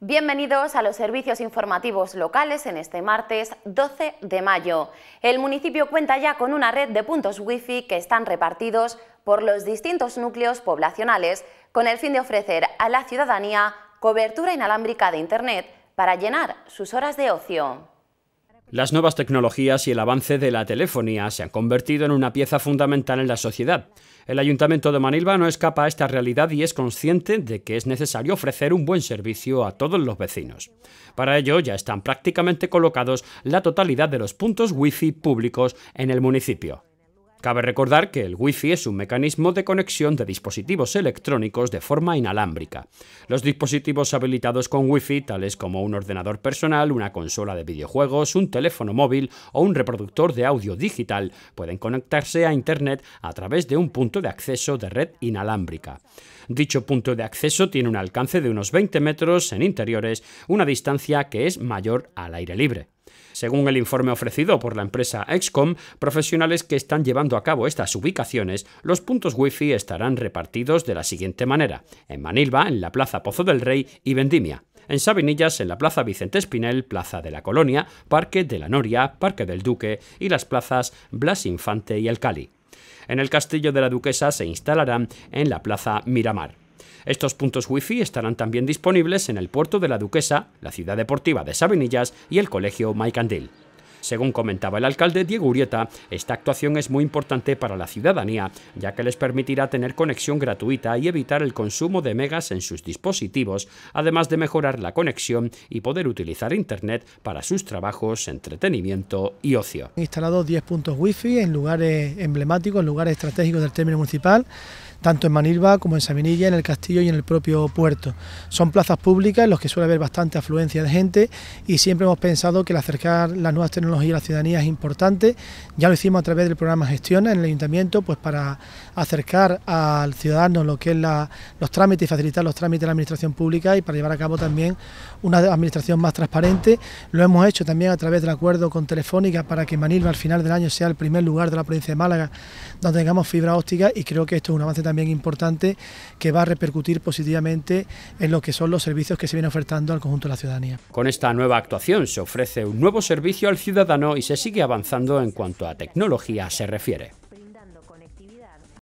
Bienvenidos a los servicios informativos locales en este martes 12 de mayo. El municipio cuenta ya con una red de puntos wifi que están repartidos por los distintos núcleos poblacionales con el fin de ofrecer a la ciudadanía cobertura inalámbrica de Internet para llenar sus horas de ocio. Las nuevas tecnologías y el avance de la telefonía se han convertido en una pieza fundamental en la sociedad. El Ayuntamiento de Manilva no escapa a esta realidad y es consciente de que es necesario ofrecer un buen servicio a todos los vecinos. Para ello ya están prácticamente colocados la totalidad de los puntos wifi públicos en el municipio. Cabe recordar que el Wi-Fi es un mecanismo de conexión de dispositivos electrónicos de forma inalámbrica. Los dispositivos habilitados con Wi-Fi, tales como un ordenador personal, una consola de videojuegos, un teléfono móvil o un reproductor de audio digital, pueden conectarse a Internet a través de un punto de acceso de red inalámbrica. Dicho punto de acceso tiene un alcance de unos 20 metros en interiores, una distancia que es mayor al aire libre. Según el informe ofrecido por la empresa Excom, profesionales que están llevando a cabo estas ubicaciones, los puntos Wi-Fi estarán repartidos de la siguiente manera: en Manilva, en la Plaza Pozo del Rey y Vendimia. En Sabinillas, en la Plaza Vicente Espinel, Plaza de la Colonia, Parque de la Noria, Parque del Duque y las plazas Blas Infante y El Cali. En el Castillo de la Duquesa se instalarán en la Plaza Miramar. Estos puntos wifi estarán también disponibles en el puerto de la Duquesa, la ciudad deportiva de Sabinillas y el colegio Maicandil. Según comentaba el alcalde Diego Urieta, esta actuación es muy importante para la ciudadanía, ya que les permitirá tener conexión gratuita y evitar el consumo de megas en sus dispositivos, además de mejorar la conexión y poder utilizar Internet para sus trabajos, entretenimiento y ocio. Han instalado 10 puntos wifi en lugares emblemáticos, en lugares estratégicos del término municipal, tanto en Manilva como en Sabinilla, en el Castillo y en el propio puerto. Son plazas públicas en las que suele haber bastante afluencia de gente y siempre hemos pensado que el acercar las nuevas tecnologías ...y y la ciudadanía es importante. Ya lo hicimos a través del programa Gestiona en el ayuntamiento, pues para acercar al ciudadano lo que es la, los trámites y facilitar los trámites de la administración pública y para llevar a cabo también una administración más transparente. Lo hemos hecho también a través del acuerdo con Telefónica para que Manilva al final del año sea el primer lugar de la provincia de Málaga donde tengamos fibra óptica y creo que esto es un avance también importante que va a repercutir positivamente en lo que son los servicios que se vienen ofertando al conjunto de la ciudadanía. Con esta nueva actuación se ofrece un nuevo servicio al ciudadano ciudadano y se sigue avanzando en cuanto a tecnología se refiere.